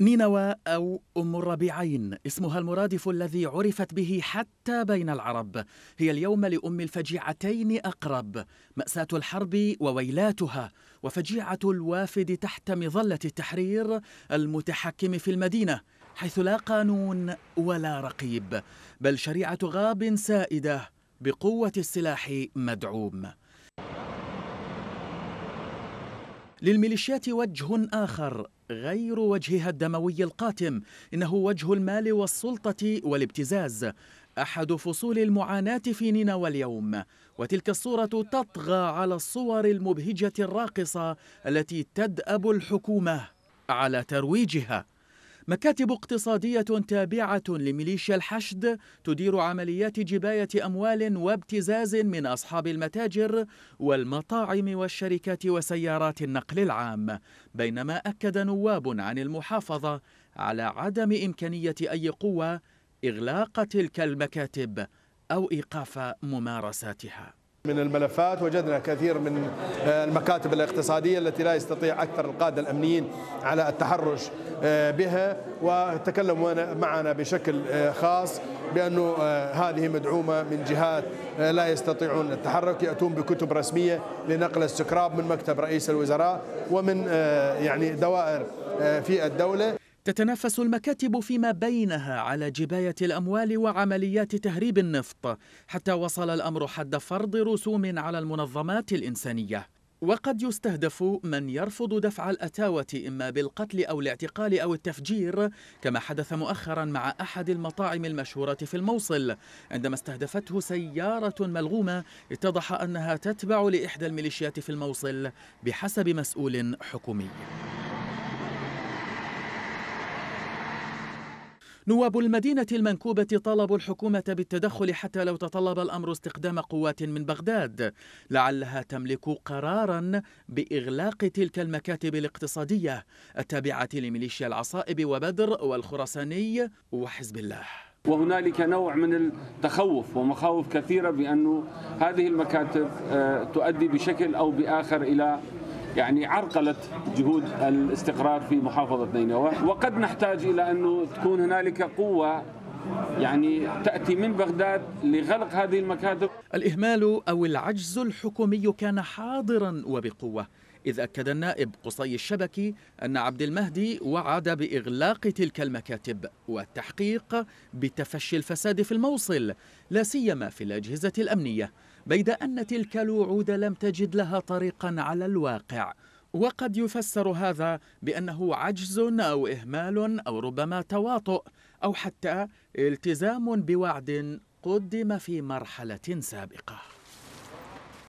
نينوى أو أم الربيعين اسمها المرادف الذي عرفت به حتى بين العرب هي اليوم لأم الفجيعتين أقرب مأساة الحرب وويلاتها وفجيعة الوافد تحت مظلة التحرير المتحكم في المدينة حيث لا قانون ولا رقيب بل شريعة غاب سائدة بقوة السلاح مدعوم للميليشيات وجه آخر غير وجهها الدموي القاتم انه وجه المال والسلطه والابتزاز احد فصول المعاناه في نينوى اليوم وتلك الصوره تطغى على الصور المبهجه الراقصه التي تدأب الحكومه على ترويجها مكاتب اقتصادية تابعة لميليشيا الحشد تدير عمليات جباية أموال وابتزاز من أصحاب المتاجر والمطاعم والشركات وسيارات النقل العام بينما أكد نواب عن المحافظة على عدم إمكانية أي قوة إغلاق تلك المكاتب أو إيقاف ممارساتها من الملفات وجدنا كثير من آه، المكاتب الاقتصادية التي لا يستطيع أكثر القادة الأمنيين على التحرش آه، بها وتكلموا معنا بشكل آه، خاص بأنه هذه مدعومة من جهات لا يستطيعون التحرك يأتون بكتب رسمية لنقل السكراب من مكتب رئيس الوزراء ومن يعني دوائر في الدولة تتنافس المكاتب فيما بينها على جباية الأموال وعمليات تهريب النفط حتى وصل الأمر حد فرض رسوم على المنظمات الإنسانية وقد يستهدف من يرفض دفع الأتاوة إما بالقتل أو الاعتقال أو التفجير كما حدث مؤخرا مع أحد المطاعم المشهورة في الموصل عندما استهدفته سيارة ملغومة اتضح أنها تتبع لإحدى الميليشيات في الموصل بحسب مسؤول حكومي نواب المدينة المنكوبة طالبوا الحكومة بالتدخل حتى لو تطلب الأمر استخدام قوات من بغداد لعلها تملك قرارا بإغلاق تلك المكاتب الاقتصادية التابعة لميليشيا العصائب وبدر والخرساني وحزب الله وهنالك نوع من التخوف ومخاوف كثيرة بأن هذه المكاتب آه، تؤدي بشكل أو بآخر إلى يعني عرقلت جهود الاستقرار في محافظة نينوى وقد نحتاج إلى أن تكون هنالك قوة يعني تأتي من بغداد لغلق هذه المكاتب الإهمال أو العجز الحكومي كان حاضرا وبقوة إذ أكد النائب قصي الشبكي أن عبد المهدي وعد بإغلاق تلك المكاتب والتحقيق بتفشي الفساد في الموصل لا سيما في الأجهزة الأمنية بيد أن تلك الوعود لم تجد لها طريقا على الواقع وقد يفسر هذا بأنه عجز أو إهمال أو ربما تواطؤ أو حتى التزام بوعد قدم في مرحلة سابقة